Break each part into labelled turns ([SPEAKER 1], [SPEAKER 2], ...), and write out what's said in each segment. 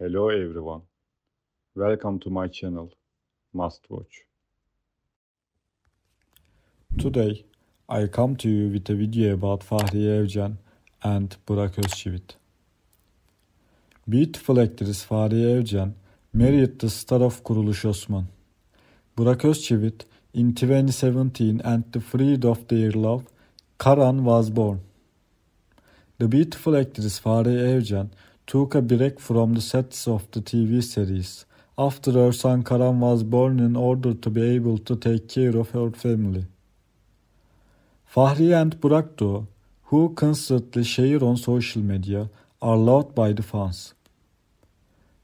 [SPEAKER 1] Hello everyone. Welcome to my channel, Must Watch. Today, I come to you with a video about Fahri Evcen and Burak Özçivit. Beautiful actress Fahri Evcen married the star of Kuruluş Osman. Burak Özçivit, in 2017 and the fruit of their love, Karan was born. The beautiful actress Fahri Evcen took a break from the sets of the TV series. After her son Karan was born in order to be able to take care of her family. Fahri and Burak Burakdo, who constantly share on social media, are loved by the fans.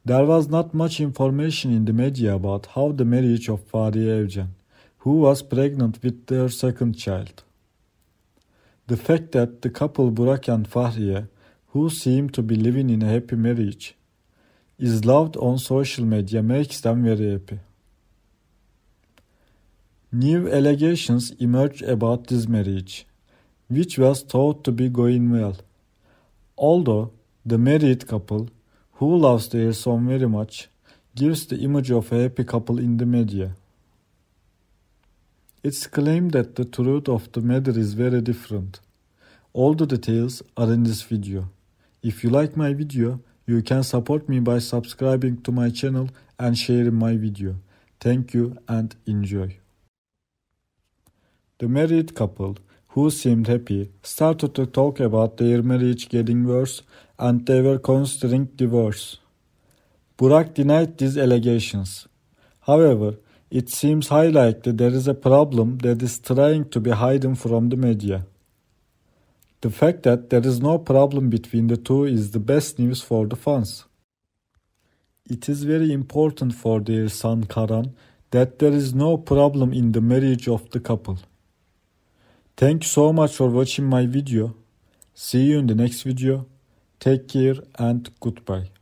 [SPEAKER 1] There was not much information in the media about how the marriage of Fahri Evgen, who was pregnant with their second child. The fact that the couple Burak and Fahriye who seem to be living in a happy marriage, is loved on social media makes them very happy. New allegations emerge about this marriage, which was thought to be going well. Although the married couple, who loves their son very much, gives the image of a happy couple in the media. It's claimed that the truth of the matter is very different. All the details are in this video. If you like my video, you can support me by subscribing to my channel and sharing my video. Thank you and enjoy. The married couple, who seemed happy, started to talk about their marriage getting worse and they were considering divorce. Burak denied these allegations. However, it seems highly likely there is a problem that is trying to be hidden from the media. The fact that there is no problem between the two is the best news for the fans. It is very important for their son Karan that there is no problem in the marriage of the couple. Thank you so much for watching my video. See you in the next video. Take care and goodbye.